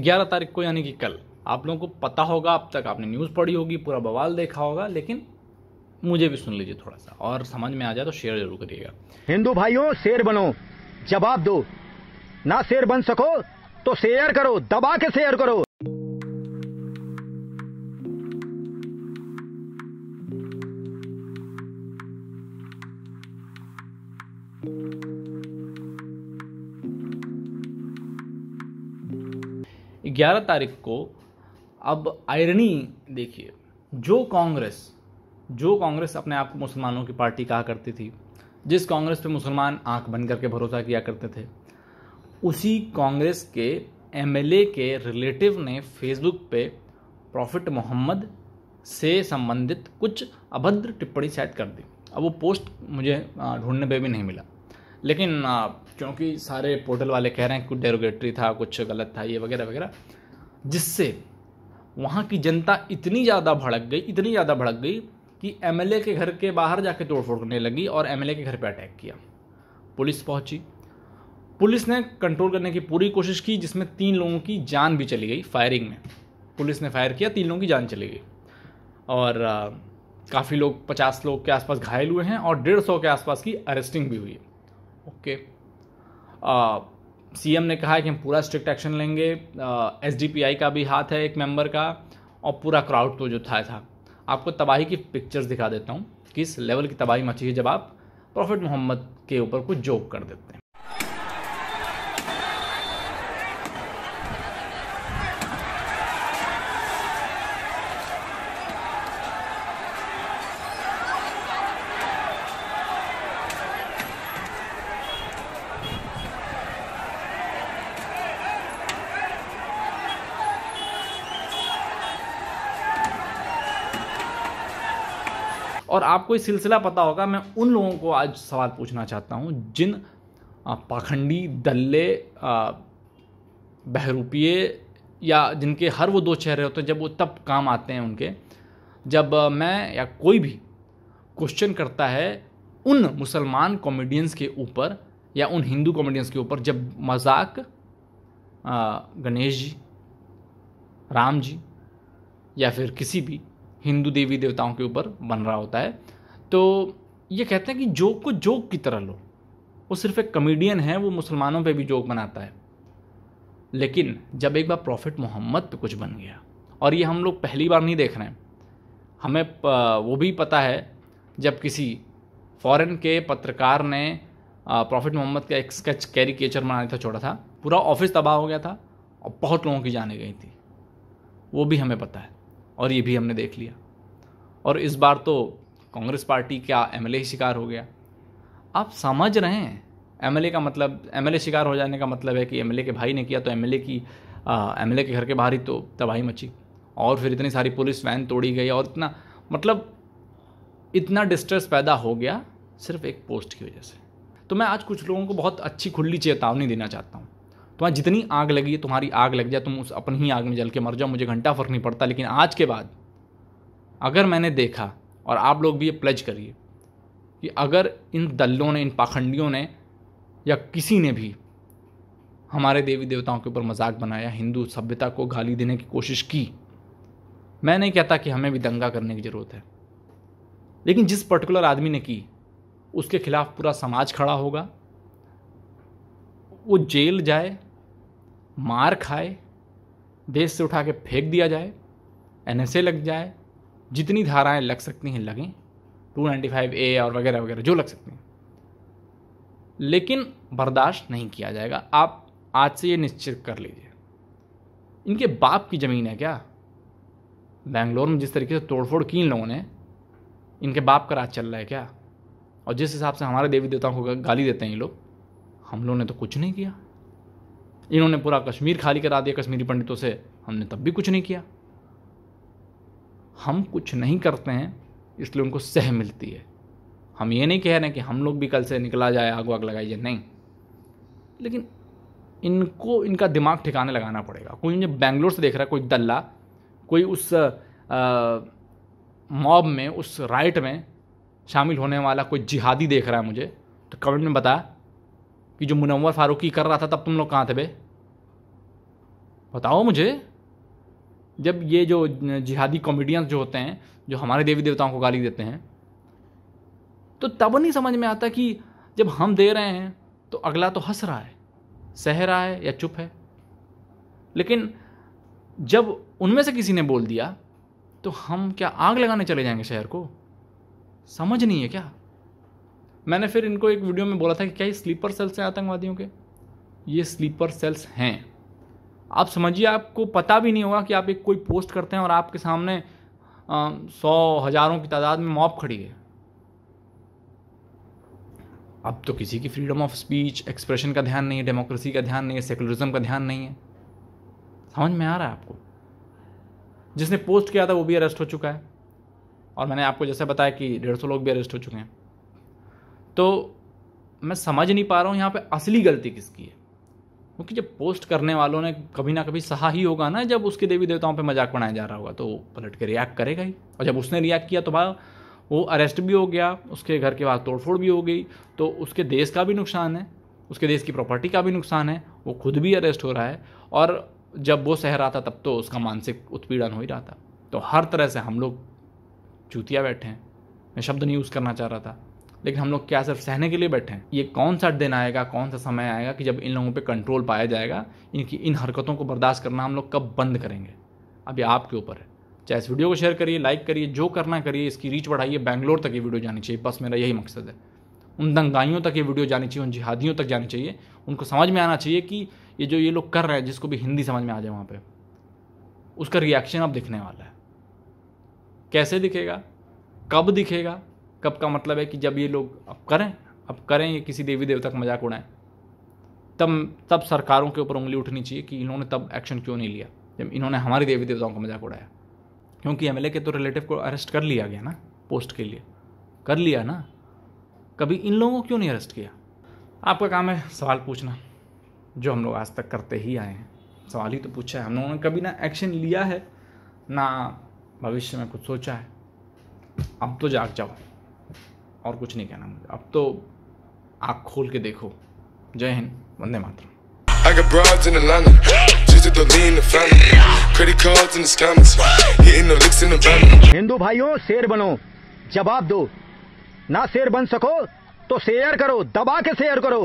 ग्यारह तारीख को यानी कि कल आप लोगों को पता होगा अब तक आपने न्यूज़ पढ़ी होगी पूरा बवाल देखा होगा लेकिन मुझे भी सुन लीजिए थोड़ा सा और समझ में आ जाए तो शेयर जरूर करिएगा हिंदू भाइयों शेर बनो जवाब दो ना शेर बन सको तो शेयर करो दबा के शेयर करो ग्यारह तारीख को अब आयरनी देखिए जो कांग्रेस जो कांग्रेस अपने आप को मुसलमानों की पार्टी कहा करती थी जिस कांग्रेस पे मुसलमान आंख बंद करके भरोसा किया करते थे उसी कांग्रेस के एमएलए के रिलेटिव ने फेसबुक पे प्रॉफिट मोहम्मद से संबंधित कुछ अभद्र टिप्पणी सेट कर दी अब वो पोस्ट मुझे ढूंढने पे भी नहीं मिला लेकिन क्योंकि सारे पोर्टल वाले कह रहे हैं कुछ डेरोगेटरी था कुछ गलत था ये वगैरह वगैरह जिससे वहाँ की जनता इतनी ज़्यादा भड़क गई इतनी ज़्यादा भड़क गई कि एम के घर के बाहर जाके तोड़फोड़ करने लगी और एम के घर पर अटैक किया पुलिस पहुंची पुलिस ने कंट्रोल करने की पूरी कोशिश की जिसमें तीन लोगों की जान भी चली गई फायरिंग में पुलिस ने फायर किया तीन लोगों की जान चली गई और काफ़ी लोग पचास लोग के आसपास घायल हुए हैं और डेढ़ सौ के आसपास की अरेस्टिंग भी हुई है ओके एम uh, ने कहा है कि हम पूरा स्ट्रिक्ट एक्शन लेंगे एस uh, आई का भी हाथ है एक मेंबर का और पूरा क्राउड तो जो था था आपको तबाही की पिक्चर्स दिखा देता हूँ किस लेवल की तबाही मची है जब आप प्रॉफिट मोहम्मद के ऊपर कुछ जोक कर देते हैं और आपको ये सिलसिला पता होगा मैं उन लोगों को आज सवाल पूछना चाहता हूँ जिन पाखंडी दल्ले बहरूपीय या जिनके हर वो दो चेहरे होते हैं जब वो तब काम आते हैं उनके जब मैं या कोई भी क्वेश्चन करता है उन मुसलमान कॉमेडियंस के ऊपर या उन हिंदू कॉमेडियंस के ऊपर जब मजाक गणेश जी राम जी या फिर किसी भी हिंदू देवी देवताओं के ऊपर बन रहा होता है तो ये कहते हैं कि जोक को जोक की तरह लो वो सिर्फ एक कमेडियन है वो मुसलमानों पे भी जोक बनाता है लेकिन जब एक बार प्रॉफिट मोहम्मद पे कुछ बन गया और ये हम लोग पहली बार नहीं देख रहे हैं हमें वो भी पता है जब किसी फॉरेन के पत्रकार ने प्रॉफिट मोहम्मद का एक स्केच कैरी केचर बनाया था छोड़ा था पूरा ऑफिस तबाह हो गया था और बहुत लोगों की जाने गई थी वो भी हमें पता है और ये भी हमने देख लिया और इस बार तो कांग्रेस पार्टी का एम ही शिकार हो गया आप समझ रहे हैं एम का मतलब एम शिकार हो जाने का मतलब है कि एम के भाई ने किया तो एम की एम के घर के बाहर ही तो तबाही मची और फिर इतनी सारी पुलिस वैन तोड़ी गई और इतना मतलब इतना डिस्ट्रेस पैदा हो गया सिर्फ एक पोस्ट की वजह से तो मैं आज कुछ लोगों को बहुत अच्छी खुली चेतावनी देना चाहता हूँ तुम्हारी तो जितनी आग लगी है तुम्हारी आग लग जाए तुम उस अपनी ही आग में जल के मर जाओ मुझे घंटा फ़र्क नहीं पड़ता लेकिन आज के बाद अगर मैंने देखा और आप लोग भी ये प्लज करिए कि अगर इन दल्लों ने इन पाखंडियों ने या किसी ने भी हमारे देवी देवताओं के ऊपर मजाक बनाया हिंदू सभ्यता को गाली देने की कोशिश की मैं नहीं कहता कि हमें भी दंगा करने की ज़रूरत है लेकिन जिस पर्टिकुलर आदमी ने की उसके खिलाफ पूरा समाज खड़ा होगा वो जेल जाए मार खाए देश से उठा के फेंक दिया जाए एन लग जाए जितनी धाराएं लग सकती हैं लगें टू नाइन्टी फाइव ए और वगैरह वगैरह जो लग सकते हैं लेकिन बर्दाश्त नहीं किया जाएगा आप आज से ये निश्चित कर लीजिए इनके बाप की ज़मीन है क्या बेंगलोर में जिस तरीके से तोड़फोड़ की इन लोगों ने इनके बाप का राज चल रहा है क्या और जिस हिसाब से हमारे देवी देवताओं को गाली देते हैं ये लोग हम लोगों ने तो कुछ नहीं किया इन्होंने पूरा कश्मीर खाली करा दिया कश्मीरी पंडितों से हमने तब भी कुछ नहीं किया हम कुछ नहीं करते हैं इसलिए उनको सह मिलती है हम ये नहीं कह रहे हैं कि हम लोग भी कल से निकला जाए आग वाग लगाई जाए नहीं लेकिन इनको इनका दिमाग ठिकाने लगाना पड़ेगा कोई मुझे बैंगलोर से देख रहा है कोई दल्ला कोई उस मॉब में उस राइट में शामिल होने वाला कोई जिहादी देख रहा है मुझे तो कमेंट में बताया कि जो मुनवर फारूकी कर रहा था तब तुम लोग कहाँ थे बे बताओ मुझे जब ये जो जिहादी कॉमेडियंस जो होते हैं जो हमारे देवी देवताओं को गाली देते हैं तो तब नहीं समझ में आता कि जब हम दे रहे हैं तो अगला तो हंस रहा है सह रहा है या चुप है लेकिन जब उनमें से किसी ने बोल दिया तो हम क्या आग लगाने चले जाएंगे शहर को समझ नहीं है क्या मैंने फिर इनको एक वीडियो में बोला था कि क्या ये स्लीपर सेल्स हैं आतंकवादियों के ये स्लीपर सेल्स हैं आप समझिए आपको पता भी नहीं होगा कि आप एक कोई पोस्ट करते हैं और आपके सामने आ, सौ हज़ारों की तादाद में मॉब खड़ी है अब तो किसी की फ्रीडम ऑफ स्पीच एक्सप्रेशन का ध्यान नहीं है डेमोक्रेसी का ध्यान नहीं है सेकुलरिज्म का ध्यान नहीं है समझ में आ रहा है आपको जिसने पोस्ट किया था वो भी अरेस्ट हो चुका है और मैंने आपको जैसे बताया कि डेढ़ सौ लोग भी अरेस्ट हो चुके हैं तो मैं समझ नहीं पा रहा हूँ यहाँ पे असली गलती किसकी है क्योंकि जब पोस्ट करने वालों ने कभी ना कभी सहा ही होगा ना जब उसके देवी देवताओं पे मजाक बनाया जा रहा होगा तो पलट के रिएक्ट करेगा ही और जब उसने रिएक्ट किया तो भाई वो अरेस्ट भी हो गया उसके घर के बाद तोड़फोड़ भी हो गई तो उसके देश का भी नुकसान है उसके देश की प्रॉपर्टी का भी नुकसान है वो खुद भी अरेस्ट हो रहा है और जब वो सह रहा था तब तो उसका मानसिक उत्पीड़न हो ही रहा था तो हर तरह से हम लोग चूतिया बैठे हैं मैं शब्द नहीं यूज़ करना चाह रहा था लेकिन हम लोग क्या सिर्फ सहने के लिए बैठे हैं ये कौन सा दिन आएगा कौन सा समय आएगा कि जब इन लोगों पे कंट्रोल पाया जाएगा इनकी इन हरकतों को बर्दाश्त करना हम लोग कब बंद करेंगे अभी आपके ऊपर है चाहे इस वीडियो को शेयर करिए लाइक करिए जो करना करिए इसकी रीच बढ़ाइए बैंगलोर तक ये वीडियो जानी चाहिए बस मेरा यही मकसद है उन दंगाइयों तक ये वीडियो जानी चाहिए उन जिहादियों तक जानी चाहिए उनको समझ में आना चाहिए कि ये जो ये लोग कर रहे हैं जिसको भी हिंदी समझ में आ जाए वहाँ पर उसका रिएक्शन अब दिखने वाला है कैसे दिखेगा कब दिखेगा कब का मतलब है कि जब ये लोग अब करें अब करें ये किसी देवी देवता का मजाक उड़ाएं तब तब सरकारों के ऊपर उंगली उठनी चाहिए कि इन्होंने तब एक्शन क्यों नहीं लिया जब इन्होंने हमारे देवी देवताओं का मजाक उड़ाया क्योंकि एम के तो रिलेटिव को अरेस्ट कर लिया गया ना पोस्ट के लिए कर लिया ना कभी इन लोगों को क्यों नहीं अरेस्ट किया आपका काम है सवाल पूछना जो हम लोग आज तक करते ही आए हैं सवाल ही तो पूछा है हम लोगों ने कभी ना एक्शन लिया है ना भविष्य में कुछ सोचा है अब तो जाग जाओ और कुछ नहीं कहना मुझे अब तो आँख खोल के देखो जय हिंद वंदे मातरम I got broads in Atlanta, just at the lean the family, credit cards in the scammers, hitting the licks in the van. Hindu भाइयों शेर बनो जवाब दो ना शेर बन सको तो शेयर करो दबा के शेयर करो